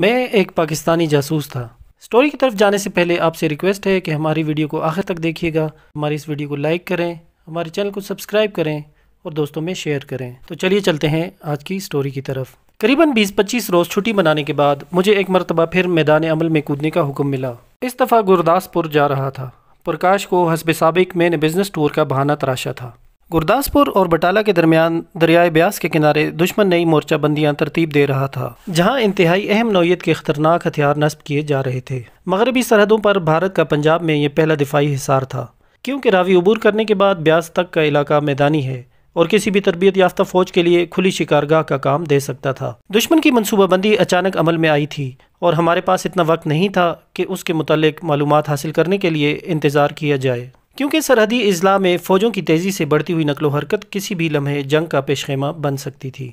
मैं एक पाकिस्तानी जासूस था स्टोरी की तरफ जाने से पहले आपसे रिक्वेस्ट है कि हमारी वीडियो को आखिर तक देखिएगा हमारी इस वीडियो को लाइक करें हमारे चैनल को सब्सक्राइब करें और दोस्तों में शेयर करें तो चलिए चलते हैं आज की स्टोरी की तरफ करीबन 20-25 रोज़ छुट्टी मनाने के बाद मुझे एक मरतबा फिर मैदान अमल में कूदने का हुक्म मिला इस दफ़ा गुरदासपुर जा रहा था प्रकाश को हसब सबक मैंने बिज़नेस टूर का बहाना तराशा था गुरदासपुर और बटाला के दरमियान दरियाए ब्यास के किनारे दुश्मन नई मोर्चा तरतीब दे रहा था जहाँ इंतहाई अहम नौीयत के खतरनाक हथियार नस्ब किए जा रहे थे मगरबी सरहदों पर भारत का पंजाब में यह पहला दिफाई हिसार था क्योंकि रावी अबूर करने के बाद ब्यास तक का इलाका मैदानी है और किसी भी तरबियत याफ्ता फौज के लिए खुली शिकारगाह का काम दे सकता था दुश्मन की मनसूबाबंदी अचानक अमल में आई थी और हमारे पास इतना वक्त नहीं था कि उसके मतलब मालूम हासिल करने के लिए इंतज़ार किया जाए क्योंकि सरहदी अजला में फ़ौजों की तेज़ी से बढ़ती हुई नकलो हरकत किसी भी लम्हे जंग का पेशखेमा बन सकती थी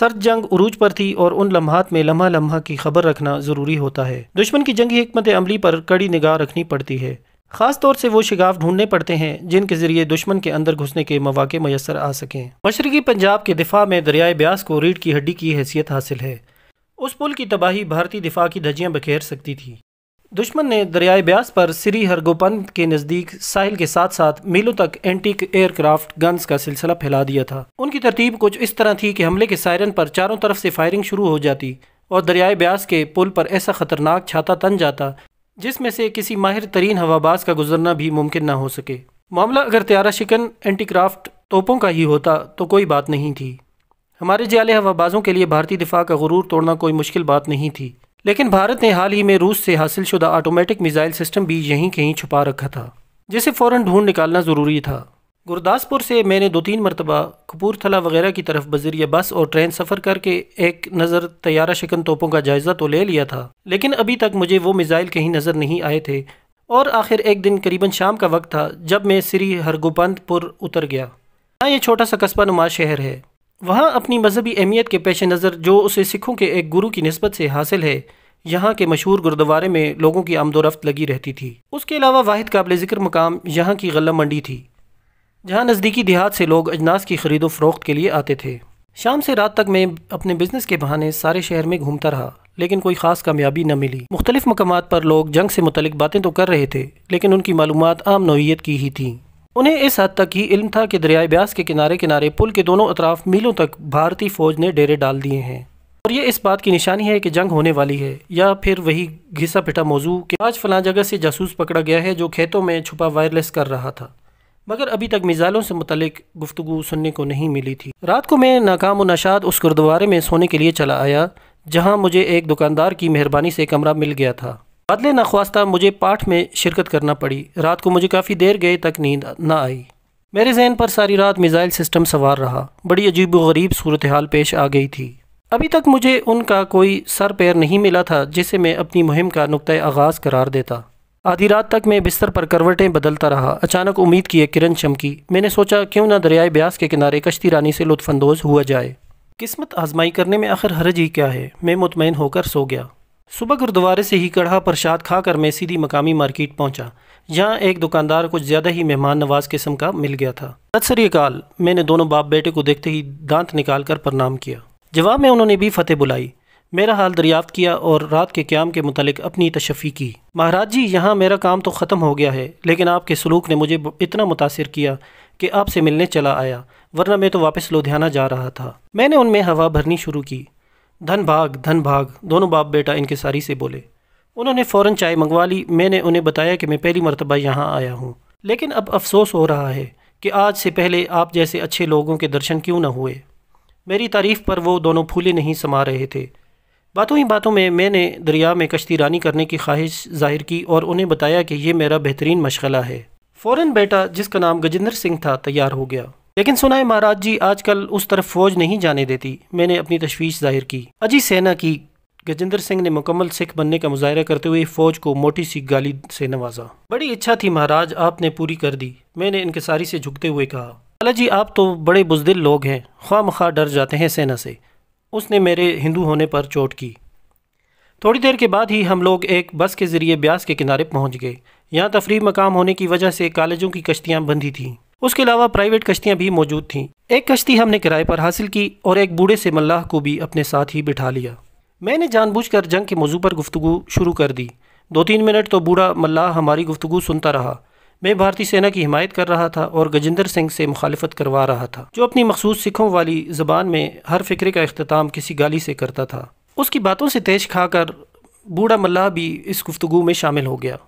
सर्द जंग उरूज पर थी और उन लम्हात में लम्हा लम्हा की खबर रखना ज़रूरी होता है दुश्मन की जंगी हमत अमली पर कड़ी निगाह रखनी पड़ती है खास तौर से वो शिगाफ ढूंढने पड़ते हैं जिनके जरिए दुश्मन के अंदर घुसने के मौाक़े मैसर आ सकें मशरकी पंजाब के दिफा में दरियाए ब्यास को रीढ़ की हड्डी की हैसियत हासिल है उस पुल की तबाही भारतीय दिफा की धजियाँ बखेर सकती थी दुश्मन ने दरियाए ब्यास पर श्री हरगोपन के नज़दीक साहिल के साथ साथ मीलों तक एंटीक एयरक्राफ्ट गन्स का सिलसिला फैला दिया था उनकी तरतीब कुछ इस तरह थी कि हमले के सायरन पर चारों तरफ से फायरिंग शुरू हो जाती और दरियाए ब्यास के पुल पर ऐसा खतरनाक छाता तन जाता जिसमें से किसी माहिर तरीन हवाबाज का गुजरना भी मुमकिन न हो सके मामला अगर त्यारा शिकन एंटीक्राफ्ट तोपों का ही होता तो कोई बात नहीं थी हमारे जाले हवाबाजों के लिए भारतीय दिफा का गुरूर तोड़ना कोई मुश्किल बात नहीं थी लेकिन भारत ने हाल ही में रूस से हासिल शुदा ऑटोमेटिक मिज़ाइल सिस्टम भी यहीं कहीं छुपा रखा था जिसे फ़ौरन ढूंढ निकालना ज़रूरी था गुरदासपुर से मैंने दो तीन मरतबा कपूरथला वगैरह की तरफ बजरिया बस और ट्रेन सफ़र करके एक नज़र तैयारा शिकन तोपों का जायज़ा तो ले लिया था लेकिन अभी तक मुझे वो मिज़ाइल कहीं नज़र नहीं आए थे और आखिर एक दिन करीबन शाम का वक्त था जब मैं श्री हरगोपंतपुर उतर गया हाँ ये छोटा सा कस्बा नुमा शहर है वहाँ अपनी मजहबी अहमियत के पेश नज़र जो उसे सिखों के एक गुरु की नस्बत से हासिल है यहाँ के मशहूर गुरुद्वारे में लोगों की आमदोरफ्त लगी रहती थी उसके अलावा वाहिद काबिल ज़िक्र मकाम यहाँ की गला मंडी थी जहाँ नज़दीकी देहात से लोग अजनास की खरीदो फरोख्त के लिए आते थे शाम से रात तक मैं अपने बिजनेस के बहाने सारे शहर में घूमता रहा लेकिन कोई ख़ास कामयाबी न मिली मुख्तलिफ मकाम पर लोग जंग से मुतलिक बातें तो कर रहे थे लेकिन उनकी मालूम आम नोयत की ही थी उन्हें इस हद तक ही इल्म था कि दरियाए ब्यास के किनारे किनारे पुल के दोनों अतराफ मीलों तक भारतीय फौज ने डेरे डाल दिए हैं और ये इस बात की निशानी है कि जंग होने वाली है या फिर वही घिसा पिटा मौजू कि आज फला जगह से जासूस पकड़ा गया है जो खेतों में छुपा वायरलेस कर रहा था मगर अभी तक मिज़ाइलों से मुतलिक गुफ्तु सुनने को नहीं मिली थी रात को मैं नाकाम नशाद उस गुरुद्वारे में सोने के लिए चला आया जहाँ मुझे एक दुकानदार की मेहरबानी से कमरा मिल गया था बदले नाख्वास्ता मुझे पाठ में शिरकत करना पड़ी रात को मुझे काफ़ी देर गए तक नींद ना आई मेरे जहन पर सारी रात मिज़ाइल सिस्टम सवार रहा बड़ी अजीब गरीब सूरत हाल पेश आ गई थी अभी तक मुझे उनका कोई सर पैर नहीं मिला था जिसे मैं अपनी मुहिम का नुक़ आगाज़ करार देता आधी रात तक मैं बिस्तर पर करवटें बदलता रहा अचानक उम्मीद की एक किरण चमकी मैंने सोचा क्यों ना दरियाए ब्यास के किनारे कश्ती रानी से लुत्फानंदोज हुआ जाए किस्मत आजमाई करने में आखिर हरज ही क्या है मैं मुतमिन होकर सो गया सुबह गुरुद्वारे से ही कढ़ा प्रसाद खाकर मैं सीधी मकामी मार्केट पहुंचा जहां एक दुकानदार कुछ ज़्यादा ही मेहमान नवाज किस्म का मिल गया था सतसरीकाल मैंने दोनों बाप बेटे को देखते ही दांत निकाल कर प्रणाम किया जवाब में उन्होंने भी फतेह बुलाई मेरा हाल दरियाफ्त किया और रात के क्याम के मुतालिक अपनी तशफ़ी की महाराज जी यहाँ मेरा काम तो ख़त्म हो गया है लेकिन आपके सलूक ने मुझे इतना मुतासर किया कि आपसे मिलने चला आया वरना मैं तो वापस लुधियाना जा रहा था मैंने उनमें हवा भरनी शुरू की धन भाग धन भाग दोनों बाप बेटा इनके सारी से बोले उन्होंने फ़ौरन चाय मंगवा ली मैंने उन्हें बताया कि मैं पहली मरतबा यहाँ आया हूँ लेकिन अब अफसोस हो रहा है कि आज से पहले आप जैसे अच्छे लोगों के दर्शन क्यों ना हुए मेरी तारीफ़ पर वो दोनों फूले नहीं समा रहे थे बातों ही बातों में मैंने दरिया में कश्ती रानी करने की ख्वाहिश जाहिर की और उन्हें बताया कि ये मेरा बेहतरीन मशगला है फ़ौर बेटा जिसका नाम गजेंद्र सिंह था तैयार हो गया लेकिन सुनाए महाराज जी आजकल उस तरफ फौज नहीं जाने देती मैंने अपनी तशवीश जाहिर की अजी सेना की गजेंद्र सिंह ने मुकम्मल सिख बनने का मुजाहरा करते हुए फौज को मोटी सी गाली से नवाजा बड़ी इच्छा थी महाराज आपने पूरी कर दी मैंने इनकसारी से झुकते हुए कहा अला जी आप तो बड़े बुजदिल लोग हैं ख्वा मखा डर जाते हैं सेना से उसने मेरे हिंदू होने पर चोट की थोड़ी देर के बाद ही हम लोग एक बस के ज़रिए ब्यास के किनारे पहुंच गए यहाँ तफरी मकाम होने की वजह से कॉलेजों की कश्तियाँ बंधी थीं उसके अलावा प्राइवेट कश्तियां भी मौजूद थीं एक कश्ती हमने किराए पर हासिल की और एक बूढ़े से मल्लाह को भी अपने साथ ही बिठा लिया मैंने जानबूझकर जंग के मौजू पर गुफ्तु शुरू कर दी दो तीन मिनट तो बूढ़ा मल्लाह हमारी गुफ्तु सुनता रहा मैं भारतीय सेना की हिमायत कर रहा था और गजेंद्र सिंह से मुखालफत करवा रहा था जो अपनी मखसूस सिखों वाली ज़बान में हर फिक्रे का अख्ताम किसी गाली से करता था उसकी बातों से तेज खाकर बूढ़ा मल्लाह भी इस गुफ्तु में शामिल हो गया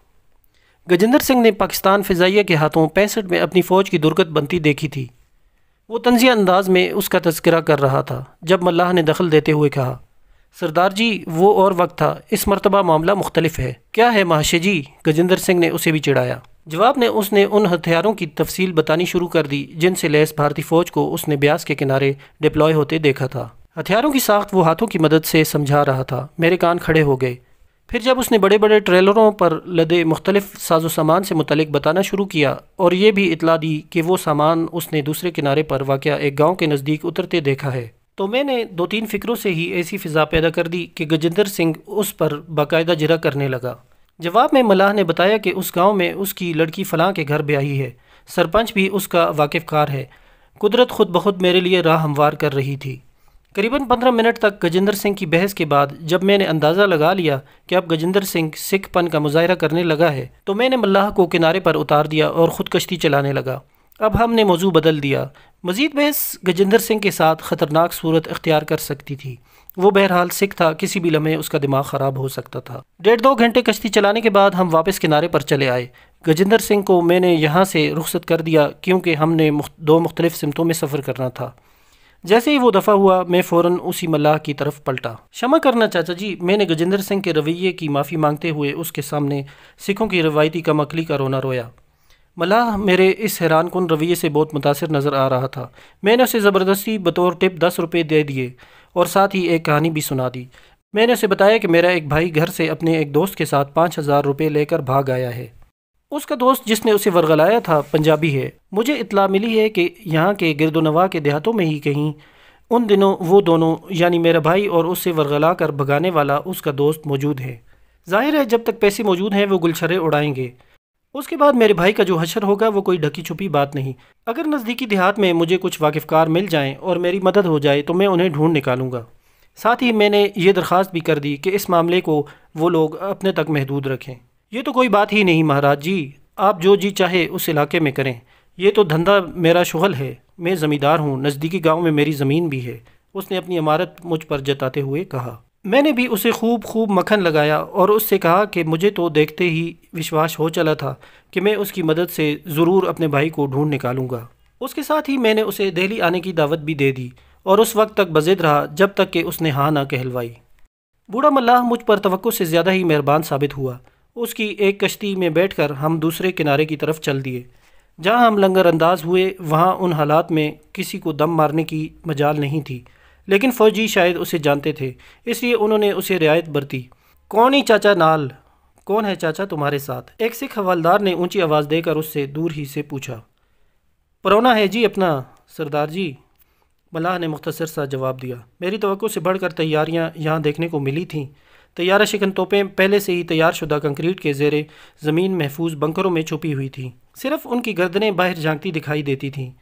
गजेंद्र सिंह ने पाकिस्तान फ़िज़ाइया के हाथों पैंसठ में अपनी फ़ौज की दुर्गत बनती देखी थी वो तंजिया अंदाज में उसका तस्करा कर रहा था जब मल्लाह ने दखल देते हुए कहा सरदार जी वो और वक्त था इस मरतबा मामला मुख्तलिफ है क्या है महाशे जी गजेंद्र सिंह ने उसे भी चिढ़ाया जवाब ने उसने उन हथियारों की तफसील बतानी शुरू कर दी जिनसे लैस भारतीय फ़ौज को उसने ब्यास के किनारे डिप्लॉय होते देखा था हथियारों की साख्त वो हाथों की मदद से समझा रहा था मेरे कान खड़े हो गए फिर जब उसने बड़े बड़े ट्रेलरों पर लदे मुख्तलिफ साजो सामान से मुतलिक बताना शुरू किया और ये भी इतला दी कि वो सामान उसने दूसरे किनारे पर वाक़ एक गाँव के नज़दीक उतरते देखा है तो मैंने दो तीन फ़िक्रों से ही ऐसी फ़िज़ा पैदा कर दी कि गजेंद्र सिंह उस पर बाकायदा जरा करने लगा जवाब में मलाह ने बताया कि उस गांव में उसकी लड़की फ़लाँ के घर ब्याही है सरपंच भी उसका वाकिफ़ कार है कुदरत ख़ुद बहुत मेरे लिए राह हमवार कर रही थी करीबन पंद्रह मिनट तक गजेंद्र सिंह की बहस के बाद जब मैंने अंदाज़ा लगा लिया कि अब गजेंद्र सिंह सिखपन का मुजाहरा करने लगा है तो मैंने मल्लाह को किनारे पर उतार दिया और ख़ुद कश्ती चलाने लगा अब हमने मौजू बदल दिया मजीद बहस गजेंद्र सिंह के साथ ख़तरनाक सूरत अख्तियार कर सकती थी वो बहरहाल सिख था किसी भी लम्हे उसका दिमाग ख़राब हो सकता था डेढ़ दो घंटे कश्ती चलाने के बाद हम वापस किनारे पर चले आए गजेंद्र सिंह को मैंने यहाँ से रुख्सत कर दिया क्योंकि हमने दो मुख्तलिफ़ सिमतों में सफ़र करना था जैसे ही वो दफा हुआ मैं फौरन उसी मल्लाह की तरफ पलटा क्षमा करना चाचा जी मैंने गजेंद्र सिंह के रवैये की माफ़ी मांगते हुए उसके सामने सिखों की रवायती अकली का रोना रोया मलाह मेरे इस हैरान कन रवैये से बहुत मुतासर नज़र आ रहा था मैंने उसे ज़बरदस्ती बतौर टिप दस रुपये दे दिए और साथ ही एक कहानी भी सुना दी मैंने उसे बताया कि मेरा एक भाई घर से अपने एक दोस्त के साथ पाँच हज़ार रुपये लेकर भाग आया है उसका दोस्त जिसने उसे वर्गलाया था पंजाबी है मुझे इतला मिली है कि यहाँ के गिरदोनवा के देहातों में ही कहीं उन दिनों वो दोनों यानी मेरा भाई और उससे वर्गला कर भगाने वाला उसका दोस्त मौजूद है जाहिर है जब तक पैसे मौजूद हैं वो गुलछरे उड़ाएंगे उसके बाद मेरे भाई का जो हशर होगा वो कोई ढकी छुपी बात नहीं अगर नज़दीकी देहात में मुझे कुछ वाकिफकार मिल जाएं और मेरी मदद हो जाए तो मैं उन्हें ढूंढ निकालूंगा साथ ही मैंने ये दरख्वास्त भी कर दी कि इस मामले को वो लोग अपने तक महदूद रखें ये तो कोई बात ही नहीं महाराज जी आप जो जी चाहे उस इलाके में करें ये तो धंधा मेरा शुगल है मैं ज़मींदार हूँ नज़दीकी गाँव में मेरी ज़मीन भी है उसने अपनी इमारत मुझ पर जताते हुए कहा मैंने भी उसे खूब खूब मक्खन लगाया और उससे कहा कि मुझे तो देखते ही विश्वास हो चला था कि मैं उसकी मदद से ज़रूर अपने भाई को ढूंढ निकालूंगा उसके साथ ही मैंने उसे दिल्ली आने की दावत भी दे दी और उस वक्त तक बजिद रहा जब तक कि उसने हाँ ना कहलवाई बूढ़ा मल्लाह मुझ पर तो से ज़्यादा ही मेहरबान साबित हुआ उसकी एक कश्ती में बैठकर हम दूसरे किनारे की तरफ चल दिए जहाँ हम लंगर अंदाज हुए वहाँ उन हालात में किसी को दम मारने की मजाल नहीं थी लेकिन फ़ौजी शायद उसे जानते थे इसलिए उन्होंने उसे रियायत बरती कौन ही चाचा नाल कौन है चाचा तुम्हारे साथ एक सिख हवालदार ने ऊंची आवाज़ देकर उससे दूर ही से पूछा परौना है जी अपना सरदार जी मलाह ने मुख्तसर सा जवाब दिया मेरी तो से बढ़कर तैयारियाँ यहाँ देखने को मिली थीं तैयारा शिकन तोपें पहले से ही तैयार शुदा कंक्रीट के ज़ेरे ज़मीन महफूज बंकरों में छुपी हुई थी सिर्फ उनकी गर्दनें बाहर झांकती दिखाई देती थीं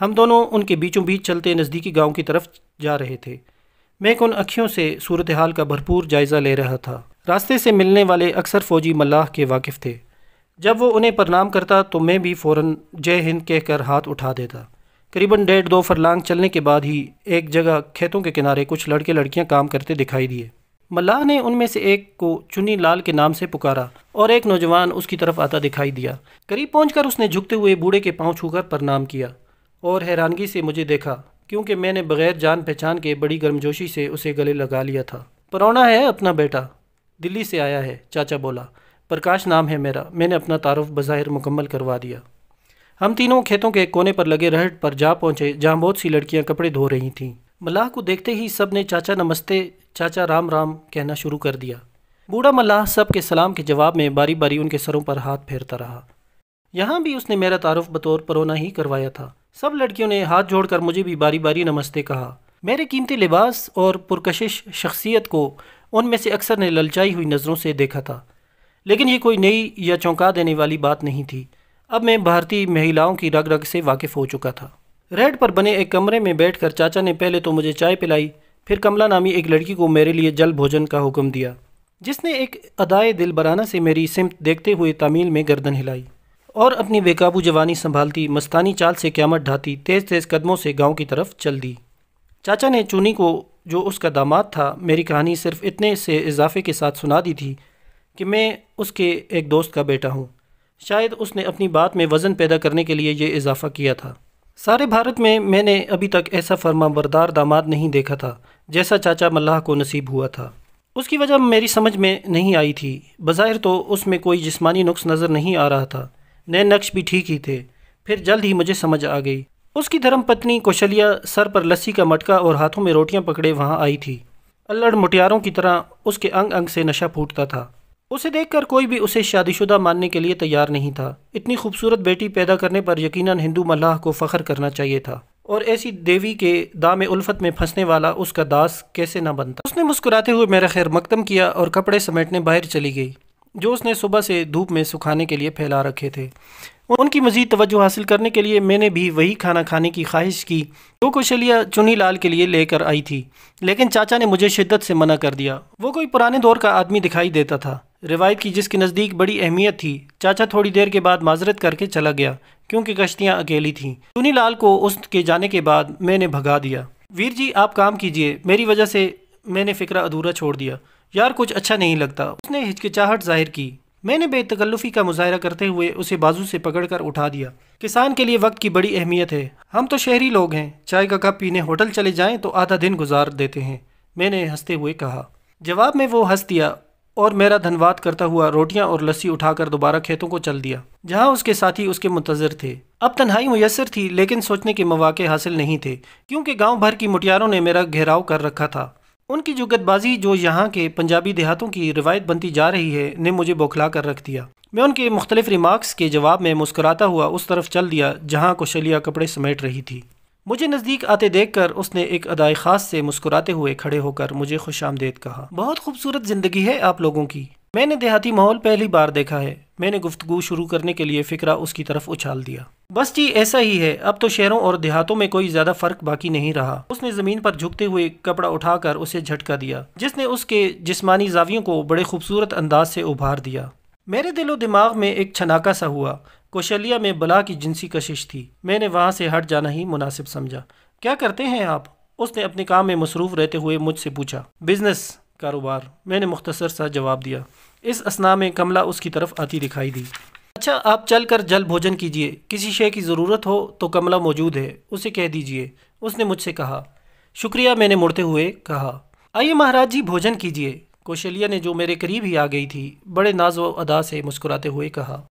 हम दोनों उनके बीचों बीच चलते नज़दीकी गाँव की तरफ जा रहे थे मैं उन अखियों से सूरत हाल का भरपूर जायज़ा ले रहा था रास्ते से मिलने वाले अक्सर फ़ौजी मल्लाह के वाकिफ़ थे जब वो उन्हें प्रणाम करता तो मैं भी फ़ौर जय हिंद कहकर हाथ उठा देता करीबन डेढ़ दो फरलांग चलने के बाद ही एक जगह खेतों के किनारे कुछ लड़के लड़कियां काम करते दिखाई दिए मल्लाह ने उनमें से एक को चुन्नी लाल के नाम से पुकारा और एक नौजवान उसकी तरफ आता दिखाई दिया करीब पहुंचकर उसने झुकते हुए बूढ़े के पाँव छूकर प्रणाम किया और हैरानगी से मुझे देखा क्योंकि मैंने बगैर जान पहचान के बड़ी गर्मजोशी से उसे गले लगा लिया था परौना है अपना बेटा दिल्ली से आया है चाचा बोला प्रकाश नाम है मेरा मैंने अपना तारफ़ बज़ाहिर मुकम्मल करवा दिया हम तीनों खेतों के कोने पर लगे रहट पर जा पहुँचे जहाँ बहुत सी लड़कियाँ कपड़े धो रही थीं मलाह को देखते ही सब ने चाचा नमस्ते चाचा राम राम कहना शुरू कर दिया बूढ़ा मल्लाह सब के सलाम के जवाब में बारी बारी उनके सरों पर हाथ फेरता रहा यहाँ भी उसने मेरा तारफ़ बतौर परोना ही करवाया था सब लड़कियों ने हाथ जोड़कर मुझे भी बारी बारी नमस्ते कहा मेरे कीमती लिबास और पुरकशिश शख्सियत को उनमें से अक्सर ने ललचाई हुई नज़रों से देखा था लेकिन ये कोई नई या चौंका देने वाली बात नहीं थी अब मैं भारतीय महिलाओं की रग रग से वाकिफ़ हो चुका था रेड पर बने एक कमरे में बैठकर चाचा ने पहले तो मुझे चाय पिलाई फिर कमला नामी एक लड़की को मेरे लिए जल भोजन का हुक्म दिया जिसने एक अदाए दिल बराना से मेरी सिमत देखते हुए तामील में गर्दन हिलाई और अपनी बेकाबू जवानी संभालती मस्तानी चाल से क्यामत ढाती तेज़ तेज़ कदमों से गांव की तरफ चल दी चाचा ने चुनी को जो उसका दामाद था मेरी कहानी सिर्फ इतने से इजाफे के साथ सुना दी थी कि मैं उसके एक दोस्त का बेटा हूँ शायद उसने अपनी बात में वज़न पैदा करने के लिए ये इजाफ़ा किया था सारे भारत में मैंने अभी तक ऐसा फर्मा बरदार दामाद नहीं देखा था जैसा चाचा मल्लाह को नसीब हुआ था उसकी वजह मेरी समझ में नहीं आई थी बाहिर तो उसमें कोई जिस्मानी नुक्स नज़र नहीं आ रहा था नए नक्श भी ठीक ही थे फिर जल्द ही मुझे समझ आ गई उसकी धर्म पत्नी कौशलिया सर पर लस्सी का मटका और हाथों में रोटियां पकड़े वहाँ आई थी अल्लड़ मुटियारों की तरह उसके अंग अंग से नशा फूटता था उसे देखकर कोई भी उसे शादीशुदा मानने के लिए तैयार नहीं था इतनी खूबसूरत बेटी पैदा करने पर यकीनन हिंदू मल्लाह को फ़ख्र करना चाहिए था और ऐसी देवी के दाम उल्फत में फंसने वाला उसका दास कैसे ना बनता उसने मुस्कुराते हुए मेरा खैर मकदम किया और कपड़े समेटने बाहर चली गई जो उसने सुबह से धूप में सुखाने के लिए फैला रखे थे उनकी मज़ीद तवज्जो हासिल करने के लिए मैंने भी वही खाना खाने की ख्वाहिश की वो कुशलिया चुनी लाल के लिए लेकर आई थी लेकिन चाचा ने मुझे शिद्दत से मना कर दिया वो कोई पुराने दौर का आदमी दिखाई देता था रिवायत की जिसके नज़दीक बड़ी अहमियत थी चाचा थोड़ी देर के बाद माजरत करके चला गया क्योंकि कश्तियाँ अकेली थीं चुनी लाल को उसके जाने के बाद मैंने भगा दिया वीर जी आप काम कीजिए मेरी वजह से मैंने फिक्र अधूरा छोड़ दिया यार कुछ अच्छा नहीं लगता उसने हिचकिचाहट जाहिर की मैंने बेतकल्लुफ़ी का मुजाहरा करते हुए उसे बाजू से पकड़कर उठा दिया किसान के लिए वक्त की बड़ी अहमियत है हम तो शहरी लोग हैं चाय का कप पीने होटल चले जाएं तो आधा दिन गुजार देते हैं मैंने हंसते हुए कहा जवाब में वो हंस दिया और मेरा धन्यवाद करता हुआ रोटियां और लस्सी उठाकर दोबारा खेतों को चल दिया जहां उसके साथी उसके मुंतजर थे अब तन्हाई मैसर थी लेकिन सोचने के मौाक़े हासिल नहीं थे क्योंकि गांव भर की मुटियारों ने मेरा घेराव कर रखा था उनकी जुगतबाजी जो यहाँ के पंजाबी देहातों की रिवायत बनती जा रही है ने मुझे बौखला कर रख दिया मैं उनके मुख्तलिफ रिमार्क्स के जवाब में मुस्कुराता हुआ उस तरफ चल दिया जहाँ कुशलिया कपड़े समेट रही थी मुझे नज़दीक आते देखकर उसने एक अदाई ख़ास से मुस्कुराते हुए खड़े होकर मुझे खुश आमदेद कहा बहुत खूबसूरत ज़िंदगी है आप लोगों की मैंने देहाती माहौल पहली बार देखा है मैंने गुफ्तु शुरू करने के लिए फ़िक्रा उसकी तरफ उछाल दिया बस जी ऐसा ही है अब तो शहरों और देहातों में कोई ज़्यादा फ़र्क बाकी नहीं रहा उसने ज़मीन पर झुकते हुए कपड़ा उठाकर उसे झटका दिया जिसने उसके जिस्मानी जावियों को बड़े खूबसूरत अंदाज से उभार दिया मेरे दिलो दिमाग में एक छनाका सा हुआ कोशलिया में बला की जिनसी कशिश थी मैंने वहाँ से हट जाना ही मुनासिब समझा क्या करते हैं आप उसने अपने काम में मसरूफ़ रहते हुए मुझसे पूछा बिजनेस कारोबार मैंने मुख्तसर सा जवाब दिया इस असना में कमला उसकी तरफ आती दिखाई दी अच्छा आप चल कर जल भोजन कीजिए किसी शय की ज़रूरत हो तो कमला मौजूद है उसे कह दीजिए उसने मुझसे कहा शुक्रिया मैंने मुड़ते हुए कहा आइए महाराज जी भोजन कीजिए कौशल्या ने जो मेरे करीब ही आ गई थी बड़े नाज व अदा से मुस्कुराते हुए कहा